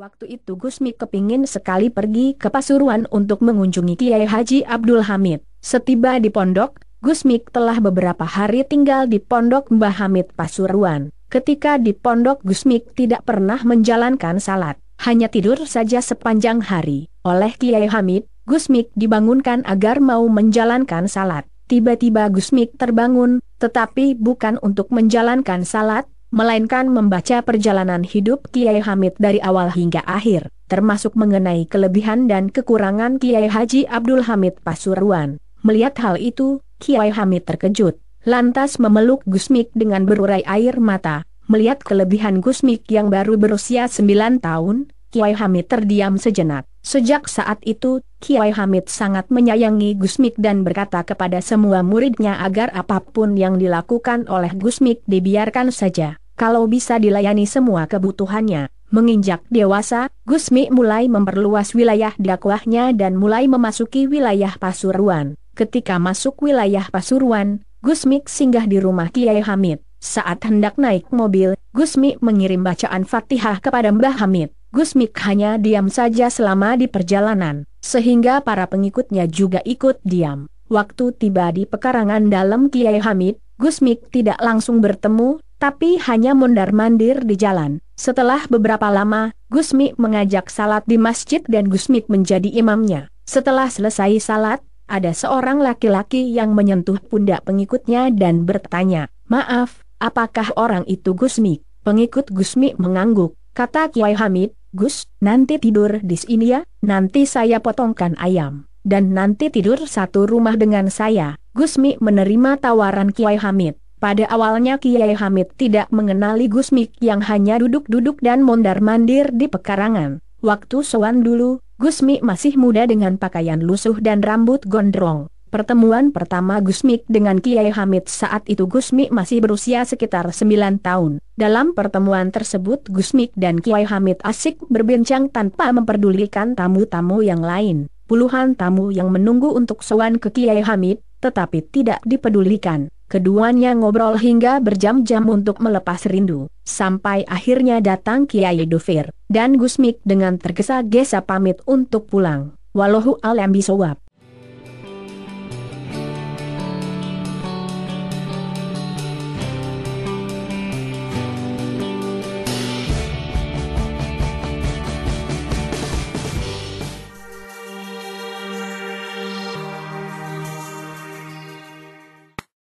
Waktu itu Gusmi kepingin sekali pergi ke Pasuruan untuk mengunjungi Kiai Haji Abdul Hamid. Setiba di pondok, Gusmik telah beberapa hari tinggal di pondok Mbah Hamid Pasuruan. Ketika di pondok Gusmik tidak pernah menjalankan salat, hanya tidur saja sepanjang hari. Oleh Kiai Hamid, Gusmik dibangunkan agar mau menjalankan salat. Tiba-tiba Gusmik terbangun, tetapi bukan untuk menjalankan salat, melainkan membaca perjalanan hidup Kiai Hamid dari awal hingga akhir, termasuk mengenai kelebihan dan kekurangan Kiai Haji Abdul Hamid Pasuruan. Melihat hal itu, Kiai Hamid terkejut, lantas memeluk Gusmik dengan berurai air mata. Melihat kelebihan Gusmik yang baru berusia 9 tahun, Kiai Hamid terdiam sejenak. Sejak saat itu, Kiai Hamid sangat menyayangi Gusmik dan berkata kepada semua muridnya agar apapun yang dilakukan oleh Gusmik dibiarkan saja. Kalau bisa dilayani semua kebutuhannya, menginjak dewasa, Gusmi mulai memperluas wilayah dakwahnya dan mulai memasuki wilayah Pasuruan. Ketika masuk wilayah Pasuruan, Gusmik singgah di rumah Kiai Hamid. Saat hendak naik mobil, Gusmik mengirim bacaan Fatihah kepada Mbah Hamid. Gusmik hanya diam saja selama di perjalanan, sehingga para pengikutnya juga ikut diam. Waktu tiba di pekarangan dalam Kiai Hamid, Gusmik tidak langsung bertemu tapi hanya mondar-mandir di jalan. Setelah beberapa lama, Gusmi mengajak salat di masjid dan Gusmi menjadi imamnya. Setelah selesai salat, ada seorang laki-laki yang menyentuh pundak pengikutnya dan bertanya, Maaf, apakah orang itu Gusmi? Pengikut Gusmi mengangguk, kata Kiai Hamid, Gus, nanti tidur di sini ya, nanti saya potongkan ayam, dan nanti tidur satu rumah dengan saya. Gusmi menerima tawaran Kiai Hamid. Pada awalnya Kiai Hamid tidak mengenali Gusmik yang hanya duduk-duduk dan mondar-mandir di pekarangan. Waktu sowan dulu, Gusmik masih muda dengan pakaian lusuh dan rambut gondrong. Pertemuan pertama Gusmik dengan Kiai Hamid saat itu Gusmik masih berusia sekitar 9 tahun. Dalam pertemuan tersebut Gusmik dan Kiai Hamid asik berbincang tanpa memperdulikan tamu-tamu yang lain. Puluhan tamu yang menunggu untuk sowan ke Kiai Hamid, tetapi tidak dipedulikan. Keduanya ngobrol hingga berjam-jam untuk melepas rindu, sampai akhirnya datang Kiai Dufir, dan Gusmik dengan tergesa-gesa pamit untuk pulang. Walahu alam bisawab.